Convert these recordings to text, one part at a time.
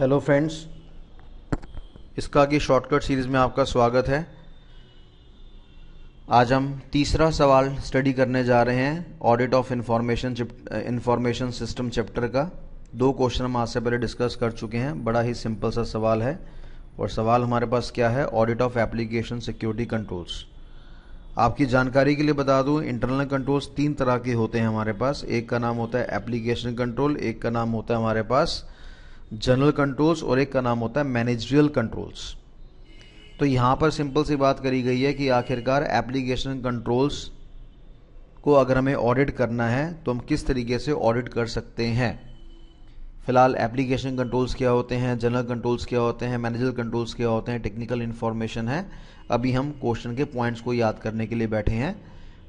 hello friends इसका की shortcut series में आपका स्वागत है आज हम तीसरा सवाल स्टडी करने जा रहे हैं audit of information information system chapter का दो क्वेश्चन हम आज से पहले डिस्कस कर चुके हैं बड़ा ही सिंपल सा सवाल है और सवाल हमारे पास क्या है audit of application security controls आपकी जानकारी के लिए बता दूं इंटरनल कंट्रोल्स तीन तरह के होते हैं हमारे पास एक का नाम होता है एप्लीकेशन कंट्रोल एक का नाम होता है हमारे पास जनरल कंट्रोल्स और एक का नाम होता है मैनेजरियल कंट्रोल्स तो यहाँ पर सिंपल सी बात करी गई है कि आखिरकार एप्लीकेशन कंट्रोल्स को अगर हमें ऑडिट करना है तो हम किस तरीके से ऑडिट कर सकते हैं फिलहाल एप्लीकेशन कंट्रोल्स क्या होते हैं जनरल कंट्रोल्स क्या होते हैं मैनेजर कंट्रोल्स क्या होते हैं टेक्निकल इन्फॉर्मेशन है अभी हम क्वेश्चन के पॉइंट्स को याद करने के लिए बैठे हैं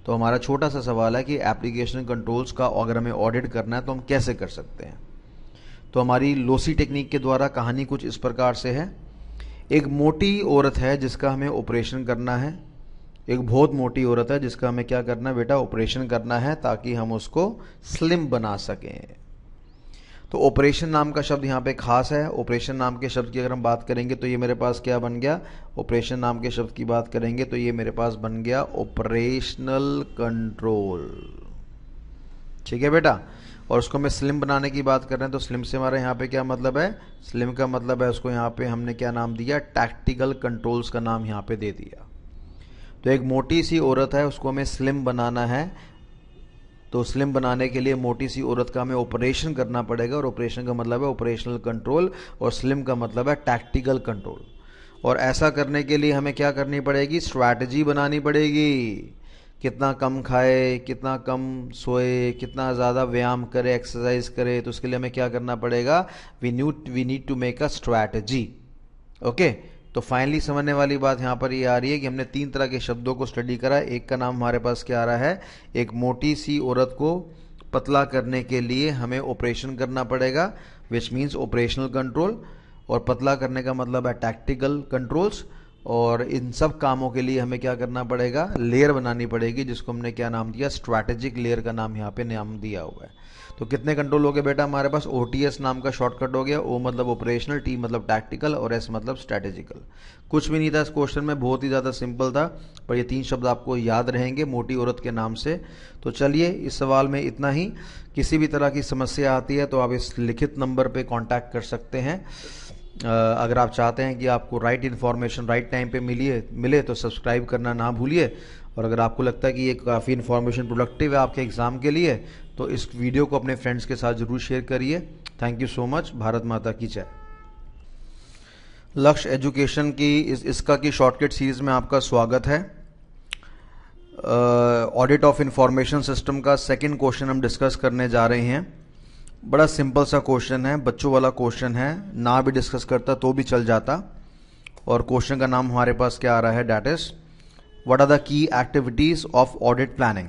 तो हमारा छोटा सा सवाल है कि एप्लीकेशन कंट्रोल्स का अगर हमें ऑडिट करना है तो हम कैसे कर सकते हैं तो हमारी लोसी टेक्निक के द्वारा कहानी कुछ इस प्रकार से है एक मोटी औरत है जिसका हमें ऑपरेशन करना है एक बहुत मोटी औरत है जिसका हमें क्या करना है बेटा ऑपरेशन करना है ताकि हम उसको स्लिम बना सकें तो ऑपरेशन नाम का शब्द यहाँ पे खास है ऑपरेशन नाम के शब्द की अगर हम बात करेंगे तो ये मेरे पास क्या बन गया ऑपरेशन नाम के शब्द की बात करेंगे तो ये मेरे पास बन गया ऑपरेशनल कंट्रोल ठीक है बेटा और उसको हमें स्लिम बनाने की बात कर रहे हैं तो स्लिम से हमारे यहाँ पे क्या मतलब है स्लिम का मतलब है उसको यहाँ पे हमने क्या नाम दिया टैक्टिकल कंट्रोल्स का नाम यहाँ पे दे दिया तो एक मोटी सी औरत है उसको हमें स्लिम बनाना है तो स्लिम बनाने के लिए मोटी सी औरत का हमें ऑपरेशन करना पड़ेगा और ऑपरेशन का मतलब है ऑपरेशनल कंट्रोल और स्लिम का मतलब है टैक्टिकल कंट्रोल और ऐसा करने के लिए हमें क्या करनी पड़ेगी स्ट्रैटेजी बनानी पड़ेगी कितना कम खाए कितना कम सोए कितना ज़्यादा व्यायाम करे एक्सरसाइज करे तो उसके लिए हमें क्या करना पड़ेगा we knew we need to make a strategy okay तो फाइनली समझने वाली बात यहाँ पर ये आ रही है कि हमने तीन तरह के शब्दों को स्टडी करा एक का नाम हमारे पास क्या आ रहा है एक मोटी सी औरत को पतला करने के लिए हमें ऑपरेशन करना पड़ेगा विच मीन्स ऑपरेशनल कंट्रोल और पतला करने का मतलब है टैक्टिकल कंट्रोल्स और इन सब कामों के लिए हमें क्या करना पड़ेगा लेयर बनानी पड़ेगी जिसको हमने क्या नाम दिया स्ट्रैटेजिक लेयर का नाम यहाँ पे नाम दिया हुआ है तो कितने कंट्रोल हो गए बेटा हमारे पास ओ नाम का शॉर्टकट हो गया ओ मतलब ऑपरेशनल टी मतलब टैक्टिकल और एस मतलब स्ट्रैटेजिकल कुछ भी नहीं था इस क्वेश्चन में बहुत ही ज़्यादा सिंपल था पर ये तीन शब्द आपको याद रहेंगे मोटी औरत के नाम से तो चलिए इस सवाल में इतना ही किसी भी तरह की समस्या आती है तो आप इस लिखित नंबर पर कॉन्टैक्ट कर सकते हैं अगर आप चाहते हैं कि आपको राइट इन्फॉर्मेशन राइट टाइम पे मिलिए मिले तो सब्सक्राइब करना ना भूलिए और अगर आपको लगता है कि ये काफ़ी इन्फॉर्मेशन प्रोडक्टिव है आपके एग्ज़ाम के लिए तो इस वीडियो को अपने फ्रेंड्स के साथ ज़रूर शेयर करिए thank you so much Bharat Mata की जय लक्ष्य एजुकेशन की इस इसका की शॉर्टकट सीरीज़ में आपका स्वागत है ऑडिट ऑफ इंफॉर्मेशन सिस्टम का सेकंड क्वेश्चन हम डिस्कस करने जा रहे हैं बड़ा सिंपल सा क्वेश्चन है बच्चों वाला क्वेश्चन है ना भी डिस्कस करता तो भी चल जाता और क्वेश्चन का नाम हमारे पास क्या आ रहा है that is what are the key activities of audit planning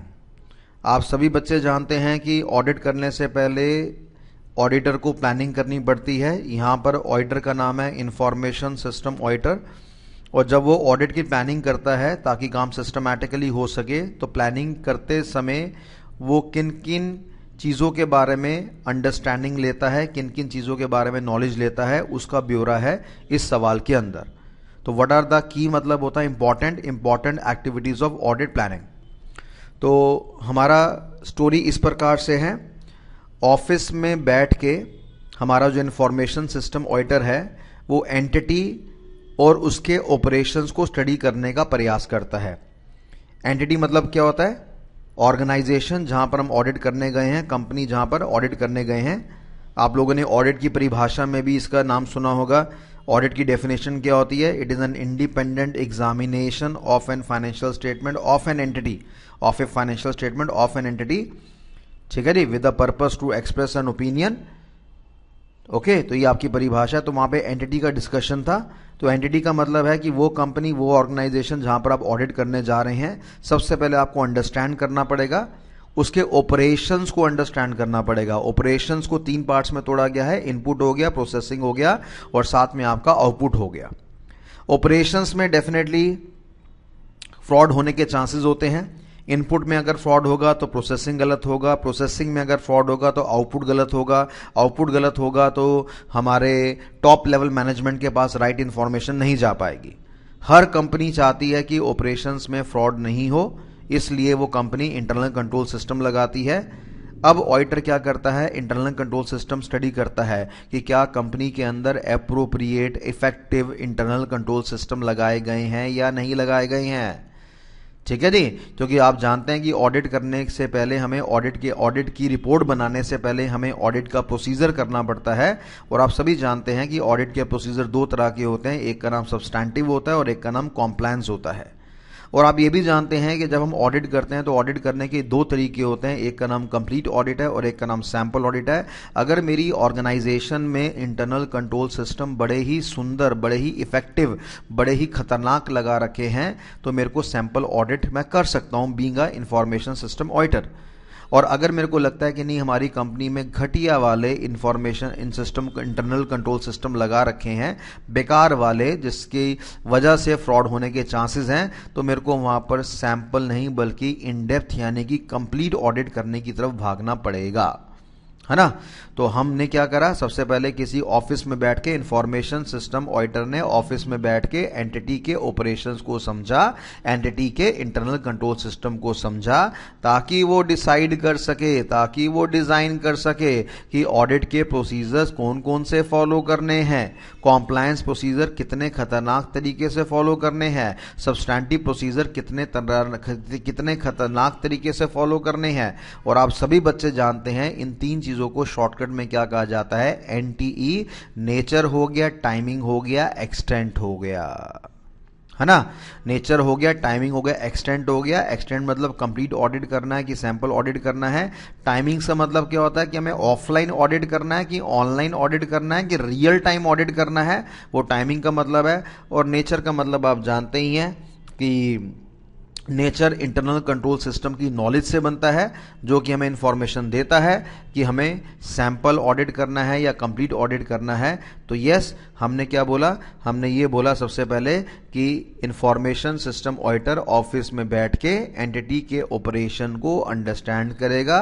आप सभी बच्चे जानते हैं कि ऑडिट करने से पहले ऑडिटर को प्लानिंग करनी पड़ती है यहाँ पर ऑडिटर का नाम है इंफॉर्मेशन सिस्टम ऑडिटर और जब वो ऑडिट की प्लानिंग करता है ताकि काम सिस्टमेटिकली हो सके तो प्लानिंग करते समय वो किन किन चीज़ों के बारे में अंडरस्टैंडिंग लेता है किन किन चीज़ों के बारे में नॉलेज लेता है उसका ब्यौरा है इस सवाल के अंदर तो वट आर द की मतलब होता है important important activities of audit planning तो हमारा स्टोरी इस प्रकार से है ऑफिस में बैठ के हमारा जो इन्फॉर्मेशन सिस्टम ऑडिटर है वो एंटिटी और उसके ऑपरेशंस को स्टडी करने का प्रयास करता है एंटिटी मतलब क्या होता है ऑर्गेनाइजेशन जहां पर हम ऑडिट करने गए हैं कंपनी जहां पर ऑडिट करने गए हैं आप लोगों ने ऑडिट की परिभाषा में भी इसका नाम सुना होगा ऑडिट की डेफिनेशन क्या होती है it is an independent examination of an financial statement of an entity of a financial statement of an entity ठीक है जी with the purpose to express an opinion okay तो ये आपकी परिभाषा तो वहां पे एंटिटी का डिस्कशन था तो एंटिटी का मतलब है कि वो कंपनी वो ऑर्गेनाइजेशन जहां पर आप ऑडिट करने जा रहे हैं सबसे पहले आपको अंडरस्टैंड करना पड़ेगा उसके ऑपरेशंस को अंडरस्टैंड करना पड़ेगा ऑपरेशंस को तीन पार्ट्स में तोड़ा गया है इनपुट हो गया प्रोसेसिंग हो गया और साथ में आपका आउटपुट हो गया ऑपरेशंस में डेफिनेटली फ्रॉड होने के चांसेस होते हैं इनपुट में अगर फ्रॉड होगा तो प्रोसेसिंग गलत होगा प्रोसेसिंग में अगर फ्रॉड होगा तो आउटपुट गलत होगा आउटपुट गलत होगा तो हमारे टॉप लेवल मैनेजमेंट के पास राइट इन्फॉर्मेशन नहीं जा पाएगी हर कंपनी चाहती है कि ऑपरेशंस में फ्रॉड नहीं हो इसलिए वो कंपनी इंटरनल कंट्रोल सिस्टम लगाती है अब ऑडिटर क्या करता है इंटरनल कंट्रोल सिस्टम स्टडी करता है कि क्या कंपनी के अंदर appropriate effective internal control system लगाए गए हैं या नहीं लगाए गए हैं ठीक है जी क्योंकि आप जानते हैं कि ऑडिट करने से पहले हमें ऑडिट के ऑडिट की रिपोर्ट बनाने से पहले हमें ऑडिट का प्रोसीजर करना पड़ता है और आप सभी जानते हैं कि ऑडिट के प्रोसीजर दो तरह के होते हैं एक का नाम सब्सटैंटिव होता है और एक का नाम कॉम्प्लायंस होता है और आप ये भी जानते हैं कि जब हम ऑडिट करते हैं तो ऑडिट करने के दो तरीके होते हैं एक का नाम कंप्लीट ऑडिट है और एक का नाम सैंपल ऑडिट है अगर मेरी ऑर्गेनाइजेशन में इंटरनल कंट्रोल सिस्टम बड़े ही सुंदर बड़े ही इफेक्टिव बड़े ही खतरनाक लगा रखे हैं तो मेरे को सैम्पल ऑडिट मैं कर सकता हूँ बींग इंफॉर्मेशन सिस्टम ऑडिटर और अगर मेरे को लगता है कि नहीं हमारी कंपनी में घटिया वाले information in system internal control system लगा रखे हैं बेकार वाले जिसकी वजह से फ्रॉड होने के चांसेस हैं तो मेरे को वहाँ पर सैंपल नहीं बल्कि इन डेप्थ यानी कि कंप्लीट ऑडिट करने की तरफ भागना पड़ेगा है ना तो हमने क्या करा सबसे पहले किसी ऑफिस में बैठ के इंफॉर्मेशन सिस्टम ऑडिटर ने ऑफिस में बैठ के एंटिटी के ऑपरेशंस को समझा एंटिटी के इंटरनल कंट्रोल सिस्टम को समझा ताकि वो डिसाइड कर सके ताकि वो डिज़ाइन कर सके कि ऑडिट के प्रोसीजर्स कौन कौन से फॉलो करने हैं कॉम्प्लायंस प्रोसीजर कितने खतरनाक तरीके से फॉलो करने हैं सब्सटैंटिव प्रोसीजर कितने कितने खतरनाक तरीके से फॉलो करने हैं और आप सभी बच्चे जानते हैं इन तीन चीज़ों को शॉर्टकट में क्या कहा जाता है एन नेचर e, हो गया टाइमिंग हो गया एक्सटेंट हो गया है ना नेचर हो गया टाइमिंग हो गया एक्सटेंट हो गया एक्सटेंट मतलब कंप्लीट ऑडिट करना है कि सैंपल ऑडिट करना है टाइमिंग से मतलब क्या होता है कि हमें ऑफलाइन ऑडिट करना है कि ऑनलाइन ऑडिट करना है कि रियल टाइम ऑडिट करना है वो टाइमिंग का मतलब है और नेचर का मतलब आप जानते ही हैं कि नेचर इंटरनल कंट्रोल सिस्टम की नॉलेज से बनता है जो कि हमें इन्फॉर्मेशन देता है कि हमें सैंपल ऑडिट करना है या कंप्लीट ऑडिट करना है तो यस हमने क्या बोला हमने ये बोला सबसे पहले कि इंफॉर्मेशन सिस्टम ऑडिटर ऑफिस में बैठ के एंटिटी के ऑपरेशन को अंडरस्टैंड करेगा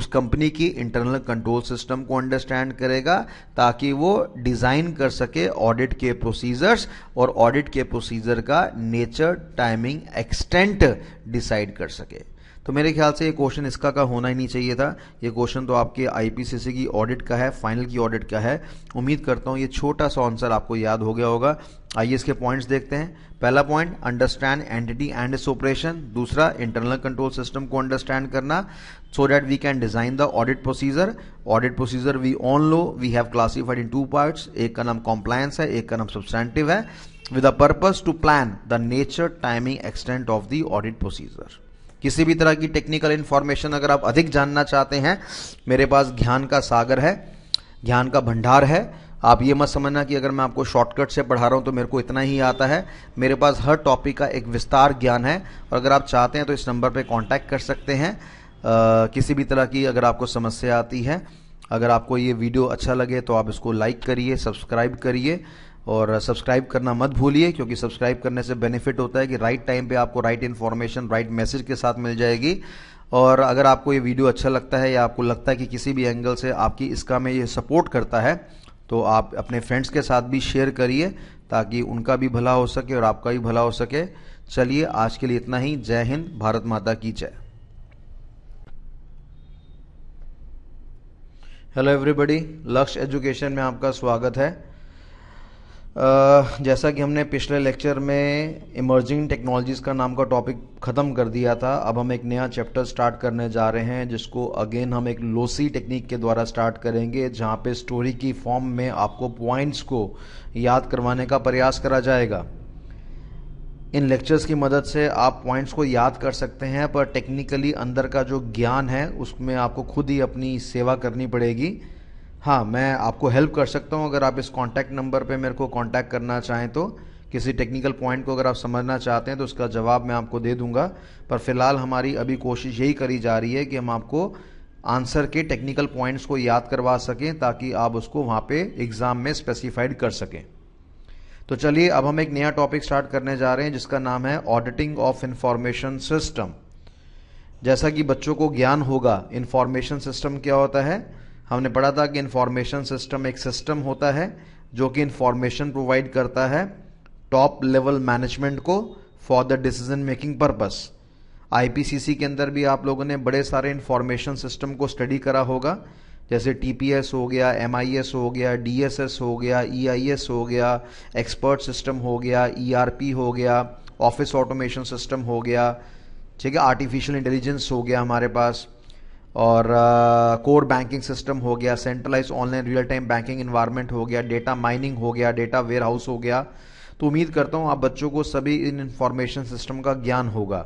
उस कंपनी की इंटरनल कंट्रोल सिस्टम को अंडरस्टैंड करेगा ताकि वो डिज़ाइन कर सके ऑडिट के प्रोसीजर्स और ऑडिट के प्रोसीजर का नेचर टाइमिंग एक्सटेंट डिसाइड कर सके तो मेरे ख्याल से ये क्वेश्चन इसका का होना ही नहीं चाहिए था ये क्वेश्चन तो आपके आईपीसीसी की ऑडिट का है फाइनल की ऑडिट का है उम्मीद करता हूँ ये छोटा सा आंसर आपको याद हो गया होगा आइए इसके पॉइंट्स देखते हैं पहला point understand entity and its operation दूसरा इंटरनल कंट्रोल सिस्टम को अंडरस्टैंड करना so that we can design the audit procedure audit procedure we on low we have classified in two parts एक का नाम कॉम्प्लायंस है एक का नाम सब्सटेंटिव है with a purpose to plan the nature timing extent of the audit procedure किसी भी तरह की टेक्निकल इन्फॉर्मेशन अगर आप अधिक जानना चाहते हैं मेरे पास ज्ञान का सागर है ज्ञान का भंडार है आप ये मत समझना कि अगर मैं आपको शॉर्टकट से पढ़ा रहा हूँ तो मेरे को इतना ही आता है मेरे पास हर टॉपिक का एक विस्तार ज्ञान है और अगर आप चाहते हैं तो इस नंबर पर कॉन्टैक्ट कर सकते हैं आ, किसी भी तरह की अगर आपको समस्या आती है अगर आपको ये वीडियो अच्छा लगे तो आप इसको लाइक करिए सब्सक्राइब करिए और सब्सक्राइब करना मत भूलिए क्योंकि सब्सक्राइब करने से बेनिफिट होता है कि राइट टाइम पे आपको राइट इन्फॉर्मेशन राइट मैसेज के साथ मिल जाएगी और अगर आपको ये वीडियो अच्छा लगता है या आपको लगता है कि किसी भी एंगल से आपकी इसका में ये सपोर्ट करता है तो आप अपने फ्रेंड्स के साथ भी शेयर करिए ताकि उनका भी भला हो सके और आपका भी भला हो सके चलिए आज के लिए इतना ही जय हिंद भारत माता की जय हेलो एवरीबॉडी लक्ष्य एजुकेशन में आपका स्वागत है जैसा कि हमने पिछले लेक्चर में इमर्जिंग टेक्नोलॉजीज़ का नाम का टॉपिक ख़त्म कर दिया था अब हम एक नया चैप्टर स्टार्ट करने जा रहे हैं जिसको अगेन हम एक लोसी टेक्निक के द्वारा स्टार्ट करेंगे जहाँ पे स्टोरी की फॉर्म में आपको पॉइंट्स को याद करवाने का प्रयास करा जाएगा इन लेक्चर्स की मदद से आप पॉइंट्स को याद कर सकते हैं पर टेक्निकली अंदर का जो ज्ञान है उसमें आपको खुद ही अपनी सेवा करनी पड़ेगी हाँ मैं आपको हेल्प कर सकता हूँ अगर आप इस कॉन्टैक्ट नंबर पर मेरे को कॉन्टैक्ट करना चाहें तो किसी टेक्निकल पॉइंट को अगर आप समझना चाहते हैं तो उसका जवाब मैं आपको दे दूंगा पर फिलहाल हमारी अभी कोशिश यही करी जा रही है कि हम आपको आंसर के टेक्निकल पॉइंट्स को याद करवा सकें ताकि आप उसको वहाँ पे एग्ज़ाम में स्पेसिफाइड कर सकें तो चलिए अब हम एक नया टॉपिक स्टार्ट करने जा रहे हैं जिसका नाम है ऑडिटिंग ऑफ इंफॉर्मेशन सिस्टम जैसा कि बच्चों को ज्ञान होगा इंफॉर्मेशन सिस्टम क्या होता है हमने पढ़ा था कि इंफॉर्मेशन सिस्टम एक सिस्टम होता है जो कि इंफॉर्मेशन प्रोवाइड करता है टॉप लेवल मैनेजमेंट को for the decision making purpose IPCC के अंदर भी आप लोगों ने बड़े सारे इंफॉर्मेशन सिस्टम को स्टडी करा होगा जैसे टीपीएस हो गया एमआईएस हो गया डीएसएस हो गया ईआईएस e हो गया एक्सपर्ट सिस्टम हो गया ईआरपी e हो गया ऑफिस ऑटोमेशन सिस्टम हो गया ठीक है आर्टिफिशियल इंटेलिजेंस हो गया हमारे पास और कोर बैंकिंग सिस्टम हो गया centralise online real time banking environment हो गया डेटा माइनिंग हो गया डेटा वेयर हाउस हो गया तो उम्मीद करता हूँ आप बच्चों को सभी इन इंफॉर्मेशन सिस्टम का ज्ञान होगा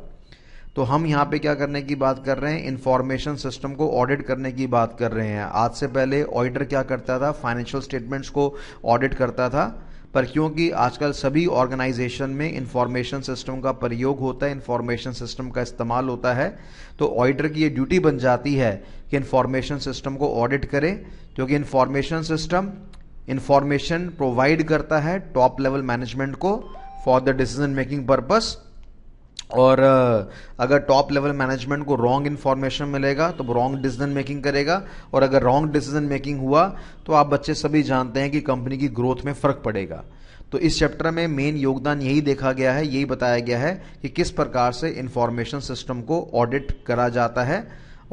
तो हम यहाँ पे क्या करने की बात कर रहे हैं इन्फॉर्मेशन सिस्टम को ऑडिट करने की बात कर रहे हैं आज से पहले ऑडिटर क्या करता था फाइनेंशियल स्टेटमेंट्स को ऑडिट करता था पर क्योंकि आजकल सभी ऑर्गेनाइजेशन में इंफॉर्मेशन सिस्टम का प्रयोग होता है इंफॉर्मेशन सिस्टम का इस्तेमाल होता है तो ऑडिटर की ये ड्यूटी बन जाती है कि इंफॉर्मेशन सिस्टम को ऑडिट करें क्योंकि इंफॉर्मेशन सिस्टम इंफॉर्मेशन प्रोवाइड करता है टॉप लेवल मैनेजमेंट को for the decision making purpose और अगर टॉप लेवल मैनेजमेंट को रॉन्ग इन्फॉर्मेशन मिलेगा तो रॉन्ग डिसीजन मेकिंग करेगा और अगर रॉन्ग डिसीजन मेकिंग हुआ तो आप बच्चे सभी जानते हैं कि कंपनी की ग्रोथ में फ़र्क पड़ेगा तो इस चैप्टर में मेन योगदान यही देखा गया है यही बताया गया है कि किस प्रकार से इन्फॉर्मेशन सिस्टम को ऑडिट करा जाता है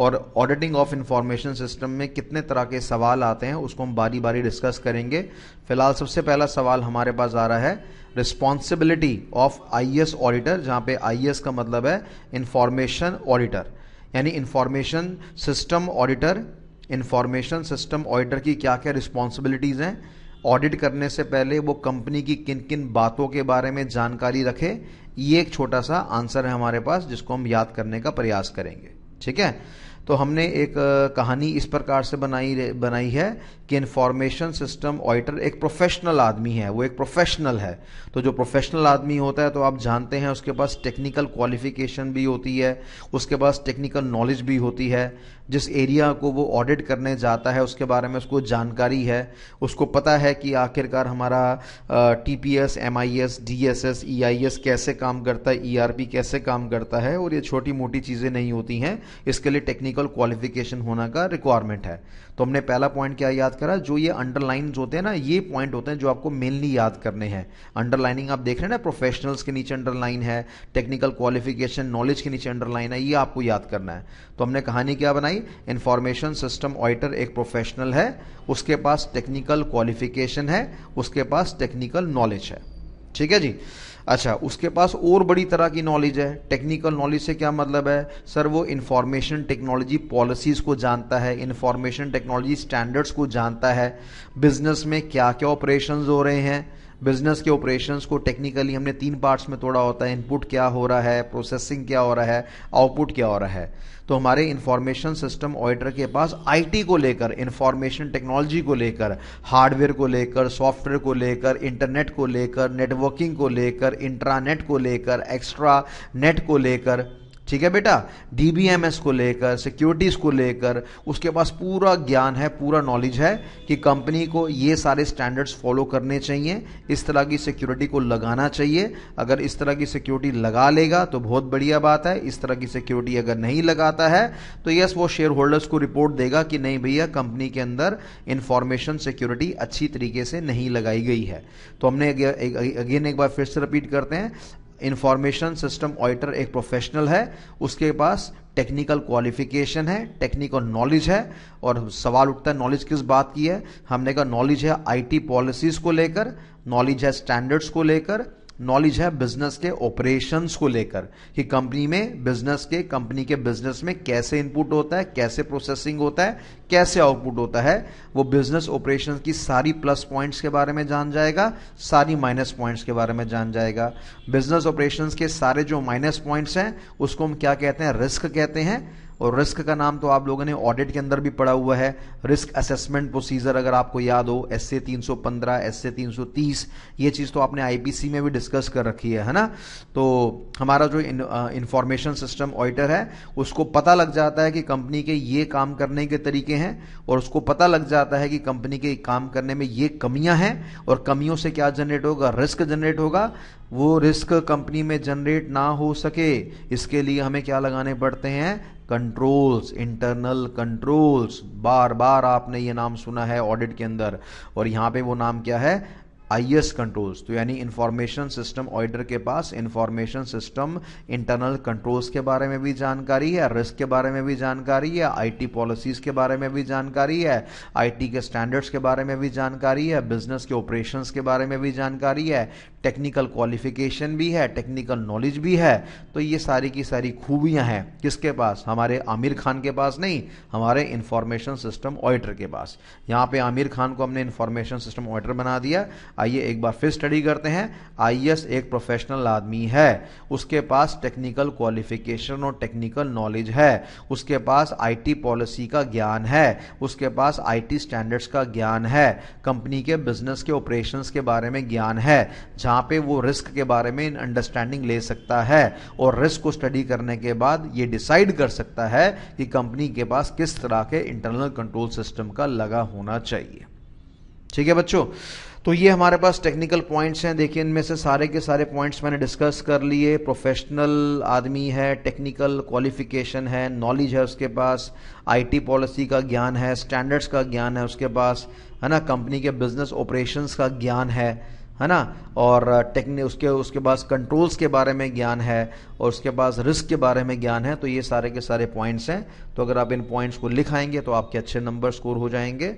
और ऑडिटिंग ऑफ इन्फॉर्मेशन सिस्टम में कितने तरह के सवाल आते हैं उसको हम बारी बारी डिस्कस करेंगे फिलहाल सबसे पहला सवाल हमारे पास आ रहा है रिस्पॉन्सिबिलिटी ऑफ एस ऑडिटर जहाँ पे एस e का मतलब है इंफॉर्मेशन ऑडिटर यानी information system auditor information system auditor की क्या क्या रिस्पॉन्सिबिलिटीज़ हैं ऑडिट करने से पहले वो कंपनी की किन किन बातों के बारे में जानकारी रखे ये एक छोटा सा आंसर है हमारे पास जिसको हम याद करने का प्रयास करेंगे ठीक है तो हमने एक कहानी इस प्रकार से बनाई बनाई है कि इन्फॉर्मेशन सिस्टम ऑडिटर एक प्रोफेशनल आदमी है वो एक प्रोफेशनल है तो जो प्रोफेशनल आदमी होता है तो आप जानते हैं उसके पास टेक्निकल क्वालिफिकेशन भी होती है उसके पास टेक्निकल नॉलेज भी होती है जिस एरिया को वो ऑडिट करने जाता है उसके बारे में उसको जानकारी है उसको पता है कि आखिरकार हमारा T P S M I S D S S E I S कैसे काम करता है ई आर पी कैसे काम करता है और ये छोटी मोटी चीज़ें नहीं होती हैं इसके लिए टेक्निकल क्वालिफिकेशन होना का रिक्वायरमेंट है तो हमने पहला पॉइंट क्या याद याद करा जो ये अंडरलाइन होते हैं ना ये पॉइंट होते हैं जो आपको मेनली याद करने हैं अंडरलाइनिंग आप देख रहे हैं ना प्रोफेशनल्स के नीचे अंडरलाइन है टेक्निकल क्वालिफिकेशन नॉलेज के नीचे अंडरलाइन है ये आपको याद करना है तो हमने कहानी क्या बनाई इंफॉर्मेशन सिस्टम ऑडिटर एक प्रोफेशनल है उसके पास टेक्निकल क्वालिफिकेशन है उसके पास टेक्निकल नॉलेज है ठीक है जी अच्छा उसके पास और बड़ी तरह की नॉलेज है टेक्निकल नॉलेज से क्या मतलब है सर वो इंफॉर्मेशन टेक्नोलॉजी पॉलिसीज़ को जानता है इंफॉर्मेशन टेक्नोलॉजी स्टैंडर्ड्स को जानता है बिजनेस में क्या क्या ऑपरेशन हो रहे हैं बिजनेस के ऑपरेशंस को टेक्निकली हमने तीन पार्ट्स में तोड़ा होता है इनपुट क्या हो रहा है प्रोसेसिंग क्या हो रहा है आउटपुट क्या हो रहा है तो हमारे इंफॉर्मेशन सिस्टम ऑडिटर के पास आईटी को लेकर इंफॉर्मेशन टेक्नोलॉजी को लेकर हार्डवेयर को लेकर सॉफ्टवेयर को लेकर इंटरनेट को लेकर नेटवर्किंग को लेकर इंट्रानेट को लेकर एक्स्ट्रा नेट को लेकर ठीक है बेटा डीबीएमएस को लेकर सिक्योरिटीज़ को लेकर उसके पास पूरा ज्ञान है पूरा नॉलेज है कि कंपनी को ये सारे स्टैंडर्ड्स फॉलो करने चाहिए इस तरह की सिक्योरिटी को लगाना चाहिए अगर इस तरह की सिक्योरिटी लगा लेगा तो बहुत बढ़िया बात है इस तरह की सिक्योरिटी अगर नहीं लगाता है तो यस वो शेयर होल्डर्स को रिपोर्ट देगा कि नहीं भैया कंपनी के अंदर इंफॉर्मेशन सिक्योरिटी अच्छी तरीके से नहीं लगाई गई है तो हमने अगेन एक बार फिर से रिपीट करते हैं इंफॉर्मेशन सिस्टम ऑडिटर एक प्रोफेशनल है उसके पास टेक्निकल क्वालिफिकेशन है टेक्निकल नॉलेज है और सवाल उठता है नॉलेज किस बात की है हमने कहा नॉलेज है आईटी पॉलिसीज को लेकर नॉलेज है स्टैंडर्ड्स को लेकर नॉलेज है बिजनेस के ऑपरेशंस को लेकर कि कंपनी में बिजनेस के कंपनी के बिजनेस में कैसे इनपुट होता है कैसे प्रोसेसिंग होता है कैसे आउटपुट होता है वो बिजनेस ऑपरेशंस की सारी प्लस पॉइंट्स के बारे में जान जाएगा सारी माइनस पॉइंट्स के बारे में जान जाएगा बिजनेस ऑपरेशंस के सारे जो माइनस पॉइंट्स हैं उसको हम क्या कहते हैं रिस्क कहते हैं और रिस्क का नाम तो आप लोगों ने ऑडिट के अंदर भी पड़ा हुआ है रिस्क असेसमेंट प्रोसीजर अगर आपको याद हो एस ए तीन सौ पंद्रह एस ए तीन सौ तीस ये चीज़ तो आपने आईपीसी में भी डिस्कस कर रखी है है ना तो हमारा जो इंफॉर्मेशन सिस्टम ऑडिटर है उसको पता लग जाता है कि कंपनी के ये काम करने के तरीके हैं और उसको पता लग जाता है कि कंपनी के काम करने में ये कमियां हैं और कमियों से क्या जनरेट होगा रिस्क जनरेट होगा वो रिस्क कंपनी में जनरेट ना हो सके इसके लिए हमें क्या लगाने पड़ते हैं कंट्रोल्स इंटरनल कंट्रोल्स बार बार आपने ये नाम सुना है ऑडिट के अंदर और यहाँ पे वो नाम क्या है आई एस कंट्रोल्स तो यानी इंफॉर्मेशन सिस्टम ऑडिटर के पास इंफॉर्मेशन सिस्टम इंटरनल कंट्रोल्स के बारे में भी जानकारी है रिस्क के बारे में भी जानकारी है आईटी पॉलिसीज के बारे में भी जानकारी है आईटी के स्टैंडर्ड्स के बारे में भी जानकारी है बिजनेस के ऑपरेशंस के बारे में भी जानकारी है टेक्निकल क्वालिफिकेशन भी है टेक्निकल नॉलेज भी है तो ये सारी की सारी खूबियां हैं किसके पास हमारे आमिर खान के पास नहीं हमारे इंफॉर्मेशन सिस्टम ऑडिटर के पास यहाँ पे आमिर खान को हमने इंफॉर्मेशन सिस्टम ऑडिटर बना दिया आइए एक बार फिर स्टडी करते हैं आई एक प्रोफेशनल आदमी है उसके पास टेक्निकल क्वालिफिकेशन और टेक्निकल नॉलेज है उसके पास आईटी पॉलिसी का ज्ञान है उसके पास आईटी स्टैंडर्ड्स का ज्ञान है कंपनी के बिजनेस के ऑपरेशन के बारे में ज्ञान है जहाँ पे वो रिस्क के बारे में अंडरस्टैंडिंग ले सकता है और रिस्क को स्टडी करने के बाद ये डिसाइड कर सकता है कि कंपनी के पास किस तरह के इंटरनल कंट्रोल सिस्टम का लगा होना चाहिए ठीक है बच्चों तो ये हमारे पास टेक्निकल पॉइंट्स हैं देखिए इनमें से सारे के सारे पॉइंट्स मैंने डिस्कस कर लिए प्रोफेशनल आदमी है टेक्निकल क्वालिफिकेशन है नॉलेज है उसके पास आईटी पॉलिसी का ज्ञान है स्टैंडर्ड्स का ज्ञान है उसके पास है ना कंपनी के बिजनेस ऑपरेशंस का ज्ञान है है ना और टेक्नि उसके उसके पास कंट्रोल्स के बारे में ज्ञान है और उसके पास रिस्क के बारे में ज्ञान है तो ये सारे के सारे पॉइंट्स हैं तो अगर आप इन पॉइंट्स को लिखाएंगे तो आपके अच्छे नंबर स्कोर हो जाएंगे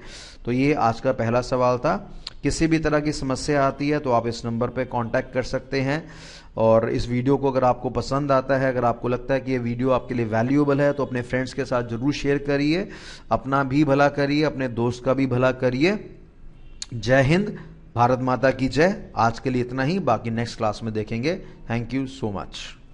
तो ये आज का पहला सवाल था किसी भी तरह की समस्या आती है तो आप इस नंबर पर कॉन्टैक्ट कर सकते हैं और इस वीडियो को अगर आपको पसंद आता है अगर आपको लगता है कि ये वीडियो आपके लिए वैल्यूएबल है तो अपने फ्रेंड्स के साथ ज़रूर शेयर करिए अपना भी भला करिए अपने दोस्त का भी भला करिए जय हिंद भारत माता की जय आज के लिए इतना ही बाकी नेक्स्ट क्लास में देखेंगे थैंक यू सो मच